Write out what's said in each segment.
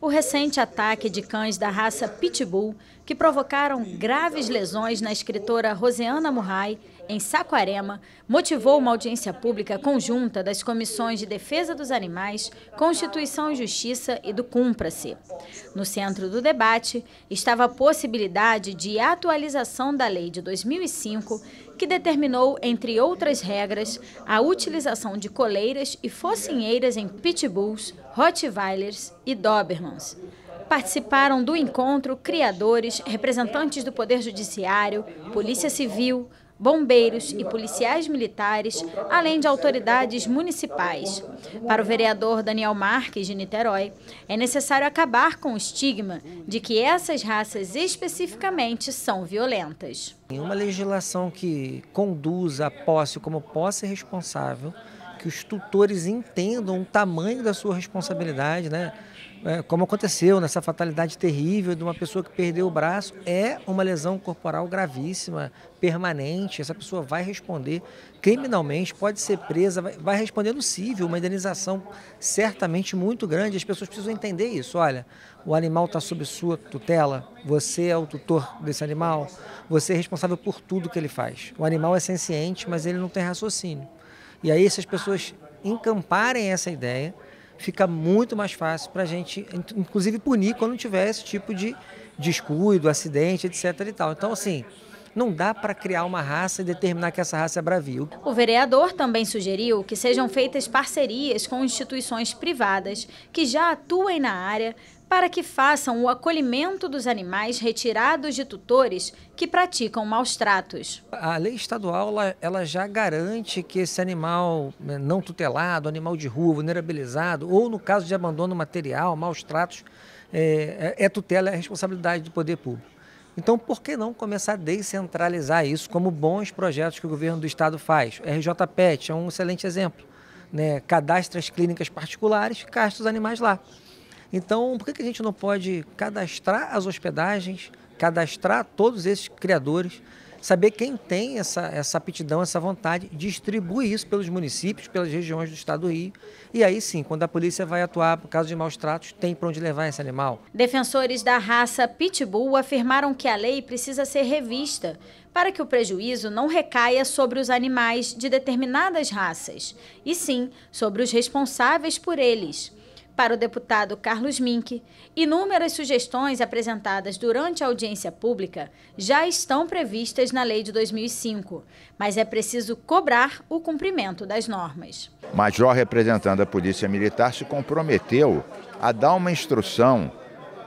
o recente ataque de cães da raça Pitbull, que provocaram graves lesões na escritora Roseana Murray em Saquarema, motivou uma audiência pública conjunta das comissões de Defesa dos Animais, Constituição e Justiça e do Cumpra-se. No centro do debate estava a possibilidade de atualização da lei de 2005, que determinou, entre outras regras, a utilização de coleiras e focinheiras em pitbulls, rottweilers e dobermans participaram do encontro criadores, representantes do Poder Judiciário, Polícia Civil, bombeiros e policiais militares, além de autoridades municipais. Para o vereador Daniel Marques, de Niterói, é necessário acabar com o estigma de que essas raças especificamente são violentas. Uma legislação que conduza a posse como posse responsável que os tutores entendam o tamanho da sua responsabilidade, né? É, como aconteceu nessa fatalidade terrível de uma pessoa que perdeu o braço, é uma lesão corporal gravíssima, permanente. Essa pessoa vai responder criminalmente, pode ser presa, vai, vai responder no civil, uma indenização certamente muito grande. As pessoas precisam entender isso. Olha, o animal está sob sua tutela, você é o tutor desse animal, você é responsável por tudo que ele faz. O animal é senciente, mas ele não tem raciocínio. E aí, se as pessoas encamparem essa ideia, fica muito mais fácil para a gente, inclusive, punir quando tiver esse tipo de descuido, acidente, etc. E tal. Então, assim, não dá para criar uma raça e determinar que essa raça é bravio. O vereador também sugeriu que sejam feitas parcerias com instituições privadas que já atuem na área para que façam o acolhimento dos animais retirados de tutores que praticam maus tratos. A lei estadual ela, ela já garante que esse animal né, não tutelado, animal de rua, vulnerabilizado, ou no caso de abandono material, maus tratos, é, é, é tutela, é responsabilidade do poder público. Então, por que não começar a descentralizar isso como bons projetos que o governo do estado faz? RJ Pet é um excelente exemplo. Né? Cadastra as clínicas particulares, castra os animais lá. Então, por que, a gente não pode cadastrar as hospedagens, cadastrar todos esses criadores, saber quem tem essa, essa aptidão, essa vontade, distribuir isso pelos municípios, pelas regiões do estado do Rio. E aí sim, quando a polícia vai atuar por causa de maus tratos, tem para onde levar esse animal. Defensores da raça Pitbull afirmaram que a lei precisa ser revista para que o prejuízo não recaia sobre os animais de determinadas raças, e sim sobre os responsáveis por eles. Para o deputado Carlos Mink, inúmeras sugestões apresentadas durante a audiência pública já estão previstas na lei de 2005, mas é preciso cobrar o cumprimento das normas. Major representando a Polícia Militar se comprometeu a dar uma instrução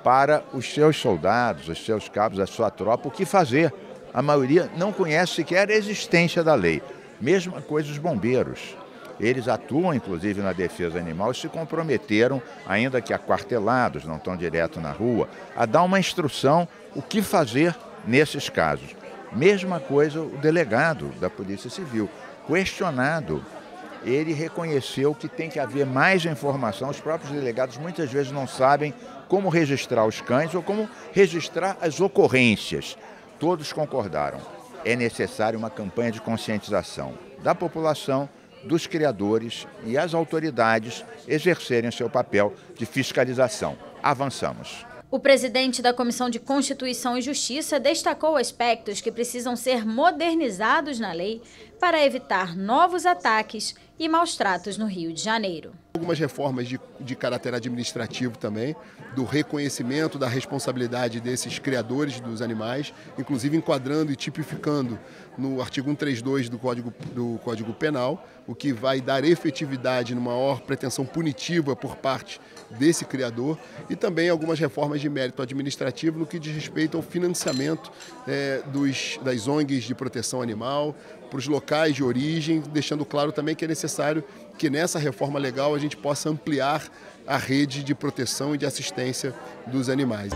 para os seus soldados, os seus cabos, a sua tropa, o que fazer. A maioria não conhece sequer a existência da lei. Mesma coisa os bombeiros. Eles atuam, inclusive, na defesa animal e se comprometeram, ainda que aquartelados, não estão direto na rua, a dar uma instrução o que fazer nesses casos. Mesma coisa o delegado da Polícia Civil. Questionado, ele reconheceu que tem que haver mais informação. Os próprios delegados muitas vezes não sabem como registrar os cães ou como registrar as ocorrências. Todos concordaram. É necessária uma campanha de conscientização da população dos criadores e as autoridades exercerem seu papel de fiscalização. Avançamos. O presidente da Comissão de Constituição e Justiça destacou aspectos que precisam ser modernizados na lei para evitar novos ataques e maus tratos no Rio de Janeiro. Algumas reformas de, de caráter administrativo também, do reconhecimento da responsabilidade desses criadores dos animais, inclusive enquadrando e tipificando no artigo 132 do Código, do Código Penal, o que vai dar efetividade numa maior pretensão punitiva por parte desse criador e também algumas reformas de mérito administrativo no que diz respeito ao financiamento é, dos, das ONGs de proteção animal, para os locais de origem, deixando claro também que é necessário que nessa reforma legal a gente possa ampliar a rede de proteção e de assistência dos animais.